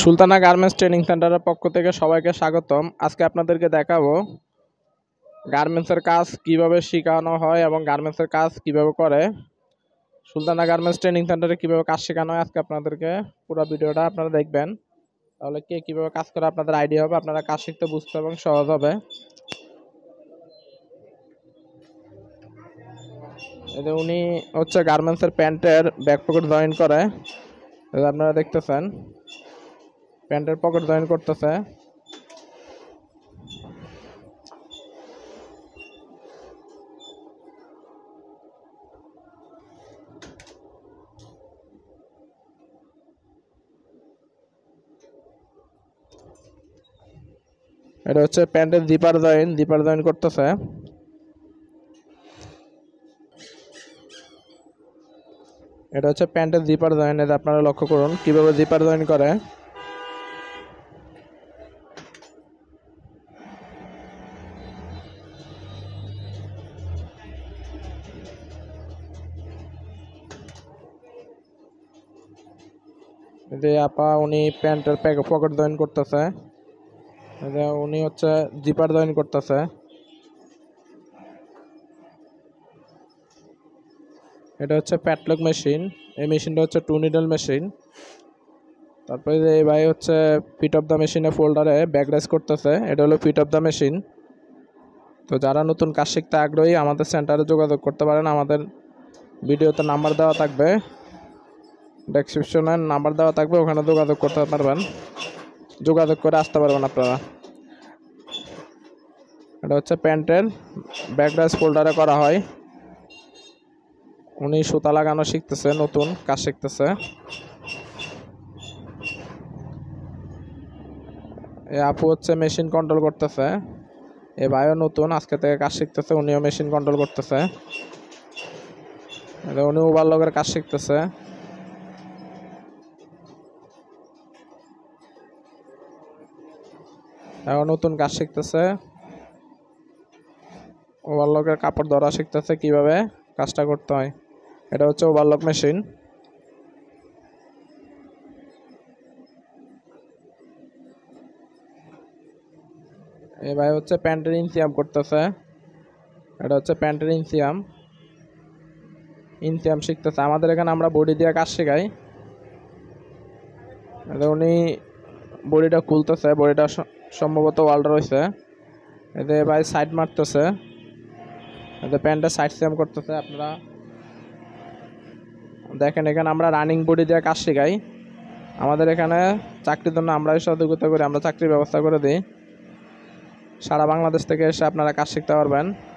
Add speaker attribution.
Speaker 1: Sultana garments training সেন্টারের পক্ষ থেকে সবাইকে স্বাগতম আজকে আপনাদেরকে দেখাবো গার্মেন্টসের কাজ কিভাবে শেখানো হয় এবং গার্মেন্টসের কাজ কিভাবে করে সুলতানা গার্মেন্টস ট্রেনিং সেন্টারে কিভাবে কাজ শেখানো হয় আজকে আপনাদেরকে পুরো ভিডিওটা আপনারা দেখবেন তাহলে কে কীভাবে কাজ করে আপনাদের আইডিয়া হবে আপনারা কাজ শিখতে বুঝতে এবং সহজ হবে এতে উনি হচ্ছে গার্মেন্টসের প্যান্টের ব্যাক পকেট জয়েন করে আপনারা দেখতেছেন প্যান্টের পকেট জয়েন করতেছে এটা হচ্ছে প্যান্টের দিপার জয়েন দিপার জয়েন করতেছে এটা হচ্ছে প্যান্টের জিপার জয়েন এটা আপনারা লক্ষ্য করুন কিভাবে জিপার জয়েন করে যে আপা উনি প্যান্টের পকেট জয়েন করতেছে উনি হচ্ছে জিপার জয়েন করতেছে এটা হচ্ছে প্যাটলক মেশিন এই মেশিনটা হচ্ছে টু নিডল মেশিন তারপরে যে এই ভাই হচ্ছে পিট অফ দ্য মেশিনে ফোল্ডারে ব্যাক রাইস করতেছে এটা হলো পিট অফ দ্য মেশিন তো যারা নতুন কাজ শিখতে আগ্রহী আমাদের সেন্টারে যোগাযোগ করতে পারেন আমাদের ভিডিওতে নাম্বার দেওয়া থাকবে ডেসক্রিপশনে নাম্বার দেওয়া থাকবে ওখানে যোগাযোগ করতে পারবেন যোগাযোগ করে আসতে পারবেন আপনারা এটা হচ্ছে প্যান্টের ব্যাকডাইস ফোল্ডারে করা হয় উনি সুতা লাগানো শিখতেছে নতুন কাজ শিখতেছে এ আপু হচ্ছে মেশিন কন্ট্রোল করতেছে এ ভাইও নতুন আজকে থেকে কাজ শিখতেছে উনিও মেশিন কন্ট্রোল করতেছে উনি ওভারলকের কাজ শিখতেছে এখন নতুন কাজ শিখতেছে ওভারলকের কাপড় ধরা শিখতেছে কিভাবে কাজটা করতে হয় এটা হচ্ছে ওভারলক মেশিন এই ভাই হচ্ছে প্যান্টের ইনসিয়াম করতেছে এটা হচ্ছে প্যান্টের ইনসিয়াম ইনসিয়াম শিখতেছে আমাদের এখানে আমরা বডি দিয়ে কাজ শেখাই উনি বডিটা খুলতেছে বডিটা সম্ভবত ওয়ালটা রয়েছে এতে ভাই সাইড মারতেছে এতে প্যান্টটা সাইড সেম করতেছে আপনারা দেখেন এখানে আমরা রানিং বডি দিয়ে কাজ শেখাই আমাদের এখানে চাকরির জন্য আমরাই সহযোগিতা করি আমরা চাকরির ব্যবস্থা করে দিই সারা বাংলাদেশ থেকে এসে আপনারা কাজ শিখতে পারবেন